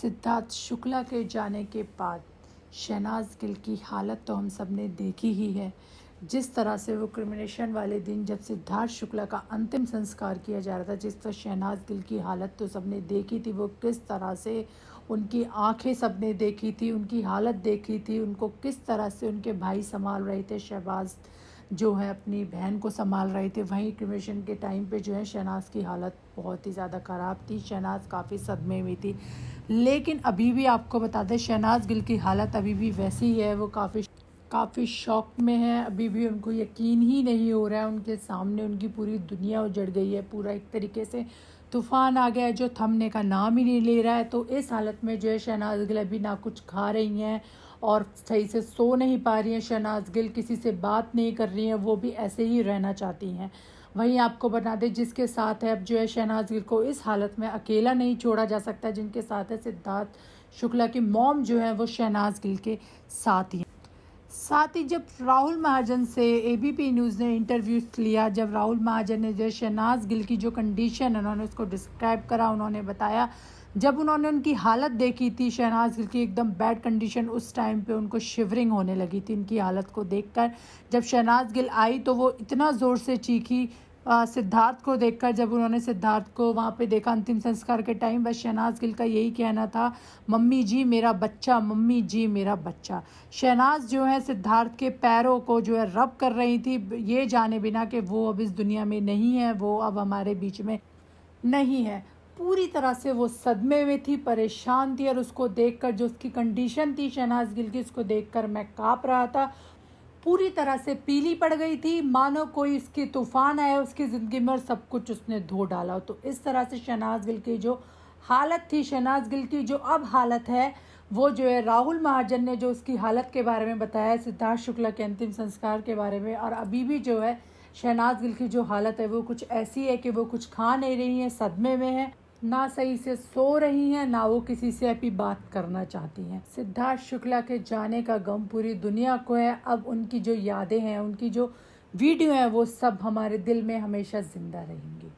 सिद्धार्थ शुक्ला के जाने के बाद शहनाज गिल की हालत तो हम सब ने देखी ही है जिस तरह से वो क्रिमिनेशन वाले दिन जब सिद्धार्थ शुक्ला का अंतिम संस्कार किया जा रहा था जिस तरह शहनाज गिल की हालत तो सबने देखी थी वो किस तरह से उनकी आंखें सबने देखी थी उनकी हालत देखी थी उनको किस तरह से उनके भाई संभाल रहे थे शहबाज जो है अपनी बहन को संभाल रहे थे वहीं क्रिमेशन के टाइम पे जो है शहनाज की हालत बहुत ही ज़्यादा ख़राब थी शहनाज काफ़ी सदमे में थी लेकिन अभी भी आपको बता दें शहनाज गिल की हालत अभी भी वैसी ही है वो काफ़ी काफ़ी शौक में हैं अभी भी उनको यकीन ही नहीं हो रहा है उनके सामने उनकी पूरी दुनिया उजड़ गई है पूरा एक तरीके से तूफ़ान आ गया है जो थमने का नाम ही नहीं ले रहा है तो इस हालत में जो है शहनाज गिल अभी ना कुछ खा रही हैं और सही से सो नहीं पा रही हैं शहनाज गिल किसी से बात नहीं कर रही हैं वो भी ऐसे ही रहना चाहती हैं वहीं आपको बता दें जिसके साथ है अब जो है शहनाज गिल को इस हालत में अकेला नहीं छोड़ा जा सकता जिनके साथ है सिद्धार्थ शुक्ला की मॉम जो है वो शहनाज गिल के साथ ही साथ ही जब राहुल महाजन से एबीपी न्यूज़ ने इंटरव्यू लिया जब राहुल महाजन ने जो शहनाज गिल की जो कंडीशन है उन्होंने उसको डिस्क्राइब करा उन्होंने बताया जब उन्होंने उनकी हालत देखी थी शहनाज गिल की एकदम बैड कंडीशन उस टाइम पे उनको शिवरिंग होने लगी थी उनकी हालत को देखकर जब शहनाज गिल आई तो वो इतना ज़ोर से चीखी सिद्धार्थ को देखकर जब उन्होंने सिद्धार्थ को वहाँ पे देखा अंतिम संस्कार के टाइम बस शहनाज गिल का यही कहना था मम्मी जी मेरा बच्चा मम्मी जी मेरा बच्चा शहनाज जो है सिद्धार्थ के पैरों को जो है रब कर रही थी ये जाने बिना कि वो अब इस दुनिया में नहीं है वो अब हमारे बीच में नहीं है पूरी तरह से वो सदमे में थी परेशान थी और उसको देखकर जो उसकी कंडीशन थी शहनाज गिल की उसको देखकर मैं काँप रहा था पूरी तरह से पीली पड़ गई थी मानो कोई इसके तूफान आया उसकी ज़िंदगी में और सब कुछ उसने धो डाला तो इस तरह से शहनाज गिल की जो हालत थी शहनाज गिल की जो अब हालत है वो जो है राहुल महाजन ने जो उसकी हालत के बारे में बताया सिद्धार्थ शुक्ला के अंतिम संस्कार के बारे में और अभी भी जो है शहनाज गिल की जो हालत है वो कुछ ऐसी है कि वो कुछ खा नहीं रही है सदमे में है ना सही से सो रही हैं ना वो किसी से अभी बात करना चाहती हैं सिद्धार्थ शुक्ला के जाने का गम पूरी दुनिया को है अब उनकी जो यादें हैं उनकी जो वीडियो हैं वो सब हमारे दिल में हमेशा ज़िंदा रहेंगी